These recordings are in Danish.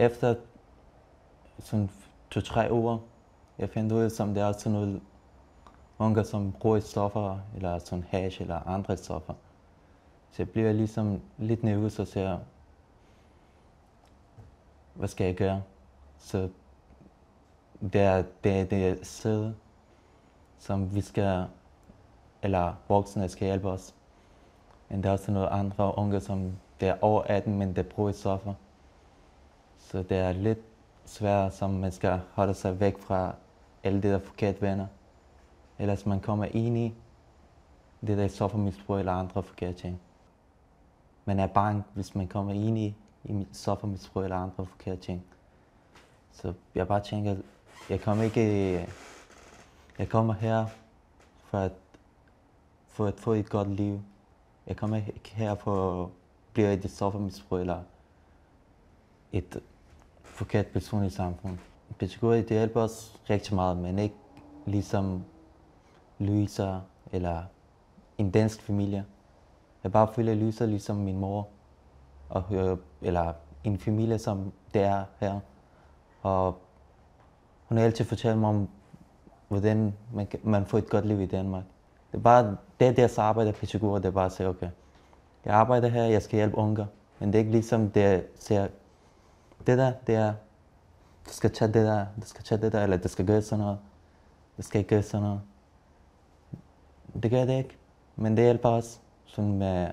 efter sådan to-tre uger, jeg fandt ud af, som det er sådan noget unge, som bruger stoffer, eller sådan hash, eller andre stoffer. Så jeg bliver ligesom lidt nervøs og siger, hvad skal jeg gøre? Så det er det, er det sted, som vi skal, eller voksne skal hjælpe os. Men der er også nogle andre unge, som der er over 18, men der bruger stoffer. Så det er lidt svært, som man skal holde sig væk fra alle de der forkerte venner. Ellers man kommer ind i det der stoffermisbrug eller andre forkerte ting. Man er bange, hvis man kommer ind i, i stoffermisbrug eller andre forkerte ting. Så jeg bare tænker, jeg kommer ikke... Jeg kommer her for at, for at få et godt liv. Jeg kommer ikke her for at blive et stoffermisbrug eller et forkert person i samfundet. Peshawari, det hjælper os rigtig meget, men ikke ligesom Louisa eller en dansk familie. Jeg bare føler Louisa ligesom min mor, og, eller en familie, som det er her. Og hun har altid fortalt mig om, hvordan man, kan, man får et godt liv i Danmark. Det er bare det der deres arbejde pædagoger, det er bare at sige, okay, jeg arbejder her, jeg skal hjælpe unger. Men det er ikke ligesom, det ser det der, det er, du skal tage det der, du skal tage det der, eller du skal gøre sådan noget, du skal ikke gøre sådan noget. Det gør det ikke, men det hjælper os sådan med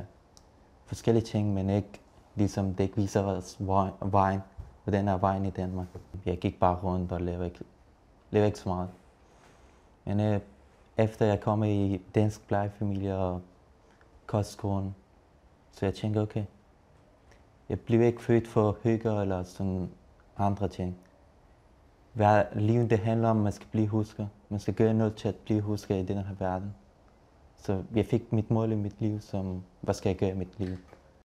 forskellige ting, men ikke, ligesom det ikke viser os vejen, hvordan er vejen i Danmark. Jeg gik bare rundt og levede ikke, levede ikke så meget. Men øh, efter jeg kom i dansk plejefamilie og kostskolen, så jeg tænkte, okay, jeg blev ikke født for hygge eller sådan andre ting. Hver liv det handler om, at man skal blive husket. Man skal gøre noget til at blive husket i den her verden. Så jeg fik mit mål i mit liv, som hvad skal jeg gøre i mit liv?